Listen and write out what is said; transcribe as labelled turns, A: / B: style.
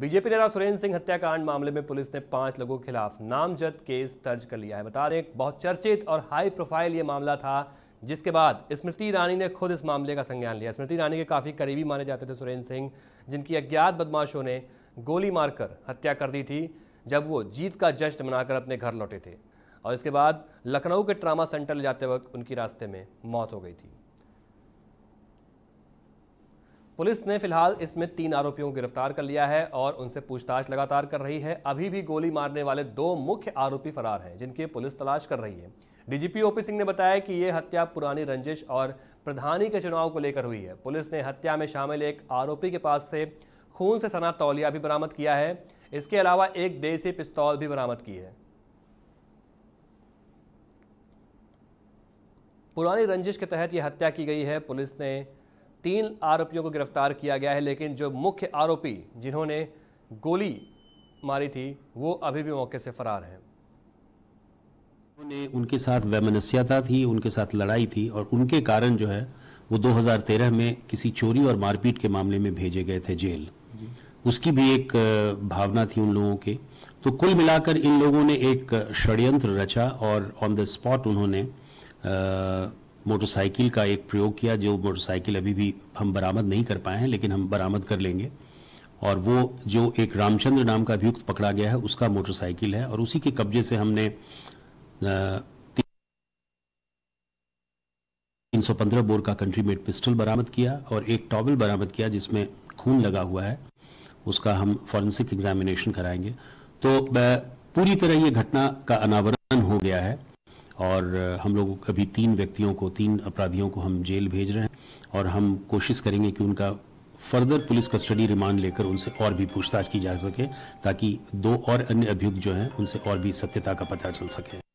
A: BJP नेता सुरेंद्र सिंह हत्याकांड मामले में पुलिस ने पांच लोगों के खिलाफ नामजद केस दर्ज कर लिया है बता दें बहुत चर्चित और हाई प्रोफाइल ये मामला था जिसके बाद स्मृति ईरानी ने खुद इस मामले का संज्ञान लिया स्मृति ईरानी के काफ़ी करीबी माने जाते थे सुरेंद्र सिंह जिनकी अज्ञात बदमाशों ने गोली मारकर हत्या कर दी थी जब वो जीत का जश्न मनाकर अपने घर लौटे थे और इसके बाद लखनऊ के ट्रामा सेंटर ले जाते वक्त उनकी रास्ते में मौत हो गई थी पुलिस ने फिलहाल इसमें तीन आरोपियों को गिरफ्तार कर लिया है और उनसे पूछताछ लगातार कर रही है अभी भी गोली मारने वाले दो मुख्य आरोपी फरार हैं जिनकी पुलिस तलाश कर रही है डीजीपी ओपी सिंह ने बताया कि ये हत्या पुरानी रंजिश और प्रधानी के चुनाव को लेकर हुई है पुलिस ने हत्या में शामिल एक आरोपी के पास से खून से सना तौलिया भी बरामद किया है इसके अलावा एक देसी पिस्तौल भी बरामद की है पुरानी रंजिश के तहत यह हत्या की गई है पुलिस ने तीन आरोपियों को गिरफ्तार किया गया है लेकिन जो मुख्य आरोपी जिन्होंने गोली मारी थी वो अभी भी मौके से फरार हैं
B: उन्होंने उनके साथ वैमनस्यता थी उनके साथ लड़ाई थी और उनके कारण जो है वो 2013 में किसी चोरी और मारपीट के मामले में भेजे गए थे जेल उसकी भी एक भावना थी उन लोगों के तो कुल मिलाकर इन लोगों ने एक षड्यंत्र रचा और ऑन द स्पॉट उन्होंने आ, मोटरसाइकिल का एक प्रयोग किया जो मोटरसाइकिल अभी भी हम बरामद नहीं कर पाए हैं लेकिन हम बरामद कर लेंगे और वो जो एक रामचंद्र नाम का अभियुक्त पकड़ा गया है उसका मोटरसाइकिल है और उसी के कब्जे से हमने तीन सौ पंद्रह बोर का कंट्री मेड पिस्टल बरामद किया और एक टॉवल बरामद किया जिसमें खून लगा हुआ है उसका हम फॉरेंसिक एग्जामिनेशन कराएंगे तो पूरी तरह ये घटना का अनावरण हो गया है और हम लोग अभी तीन व्यक्तियों को तीन अपराधियों को हम जेल भेज रहे हैं और हम कोशिश करेंगे कि उनका फर्दर पुलिस कस्टडी रिमांड लेकर उनसे और भी पूछताछ की जा सके ताकि दो और अन्य अभियुक्त जो हैं उनसे और भी सत्यता का पता चल सके